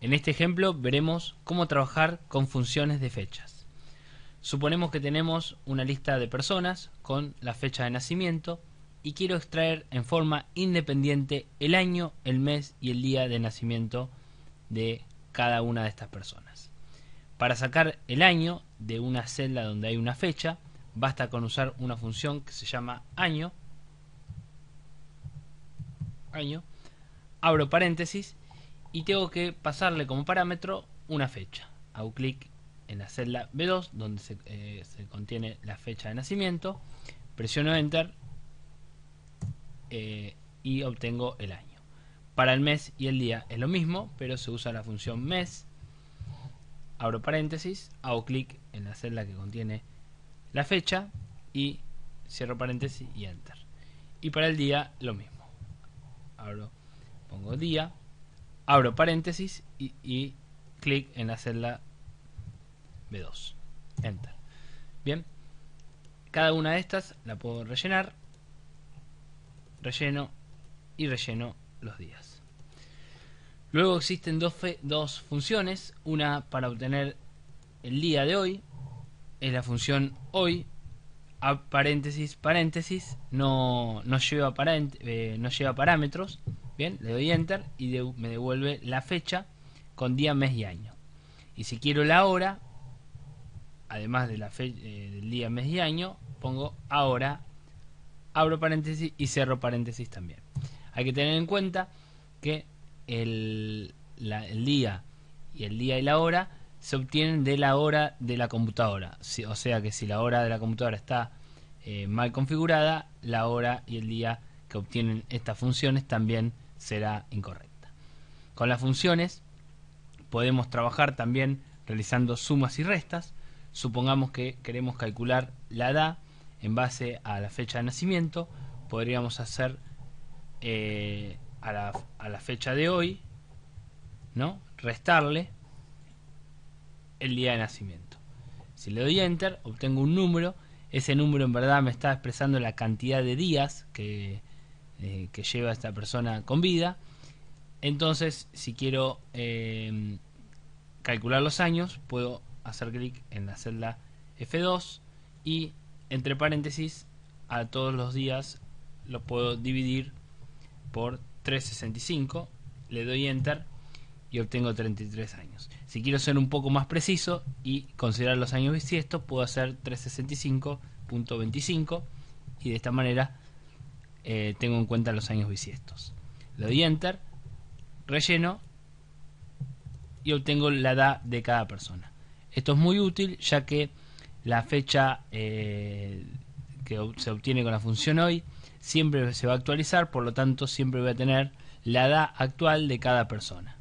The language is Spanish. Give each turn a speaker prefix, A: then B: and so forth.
A: En este ejemplo veremos cómo trabajar con funciones de fechas. Suponemos que tenemos una lista de personas con la fecha de nacimiento y quiero extraer en forma independiente el año, el mes y el día de nacimiento de cada una de estas personas. Para sacar el año de una celda donde hay una fecha, basta con usar una función que se llama año, año, abro paréntesis y tengo que pasarle como parámetro una fecha. Hago clic en la celda B2 donde eh, se, contiene la fecha de nacimiento, presiono Enter eh, y obtengo el año. Para el mes y el día es lo mismo, pero se usa la función mes. Abro paréntesis, hago clic en la celda que contiene la fecha y cierro paréntesis y Enter. Y para el día lo mismo. Abro, pongo día, abro paréntesis y, clic en la celda B2. Enter. Bien. Cada una de estas la puedo rellenar. Relleno y relleno los días. Luego existen dos, funciones. Una para obtener el día de hoy. Es la función hoy. A paréntesis, paréntesis. No, no lleva eh, parámetros. Bien, le doy enter y me devuelve la fecha con día, mes y año. Y si quiero la hora, además de la eh, del día, mes y año, pongo ahora, abro paréntesis y cierro paréntesis también. Hay que tener en cuenta que el, día y el día y la hora se obtienen de la hora de la computadora. o sea que si la hora de la computadora está eh, mal configurada, la hora y el día que obtienen estas funciones también será incorrecta. Con las funciones podemos trabajar también realizando sumas y restas. Supongamos que queremos calcular la edad en base a la fecha de nacimiento. Podríamos hacer eh, a, la, a la fecha de hoy, ¿no? Restarle el día de nacimiento. Si le doy enter, obtengo un número. Ese número en verdad me está expresando la cantidad de días que eh, que lleva esta persona con vida. Entonces, si quiero eh, calcular los años, puedo hacer clic en la celda F2 y entre paréntesis a todos los días lo puedo dividir por 365, le doy enter y obtengo 33 años. Si quiero ser un poco más preciso y considerar los años bisiestos, puedo hacer 365.25 y de esta manera eh, tengo en cuenta los años bisiestos. Le doy enter, relleno y obtengo la edad de cada persona. Esto es muy útil ya que la fecha eh, que se obtiene con la función hoy siempre se va a actualizar, por lo tanto siempre voy a tener la edad actual de cada persona.